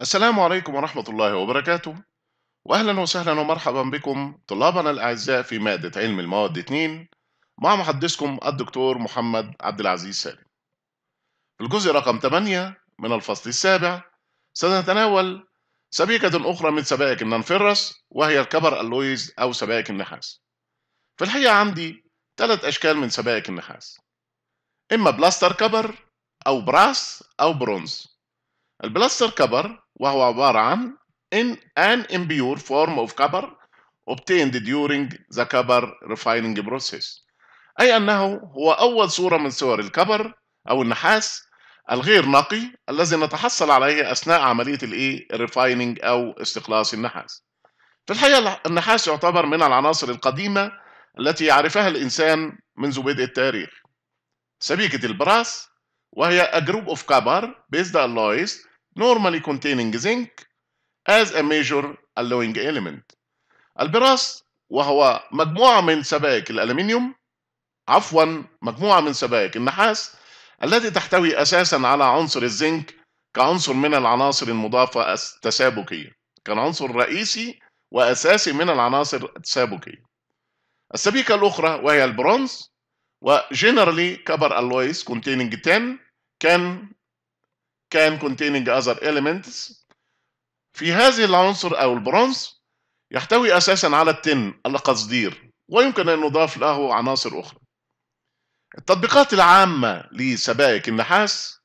السلام عليكم ورحمة الله وبركاته وأهلا وسهلا ومرحبا بكم طلابنا الأعزاء في مادة علم المواد 2 مع محدثكم الدكتور محمد عبد العزيز سالم في الجزء رقم 8 من الفصل السابع سنتناول سبيكة أخرى من سبائك النانفرس وهي الكبر اللويز أو سبائك النحاس في الحقيقة عندي ثلاث أشكال من سبائك النحاس إما بلاستر كبر أو براس أو برونز البلاستر كبر وهو عبارة عن in an impure form of كبر obtained during the copper refining process أي أنه هو أول صورة من صور الكبر أو النحاس الغير نقي الذي نتحصل عليه أثناء عملية الإيه refining أو استخلاص النحاس في الحقيقة النحاس يعتبر من العناصر القديمة التي يعرفها الإنسان منذ بدء التاريخ سبيكة البراس وهي a group of copper based alloys normally containing zinc as a major alloying element. البراس وهو مجموعة من سبائك الألمنيوم عفوا مجموعة من سبائك النحاس التي تحتوي أساسا على عنصر الزنك كعنصر من العناصر المضافة التسابقية كان عنصر رئيسي وأساسي من العناصر التسابقية السبيكة الأخرى وهي البرونز وجنرالي كبر alloys containing 10 كان كان containing other elements في هذه العنصر أو البرونز يحتوي أساسا على التن القصدير ويمكن أن يضاف له عناصر أخرى التطبيقات العامة لسبائك النحاس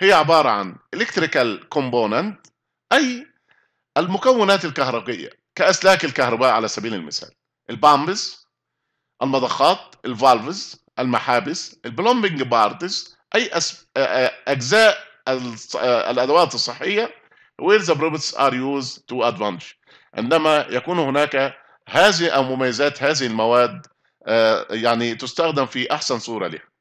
هي عبارة عن electrical component أي المكونات الكهربائية كأسلاك الكهرباء على سبيل المثال البامبز المضخات الفالفز المحابس البلومبنج بارتز أي أجزاء آه، الادوات الصحيه where the profits are used to عندما يكون هناك هذه المميزات هذه المواد آه، يعني تستخدم في احسن صوره لها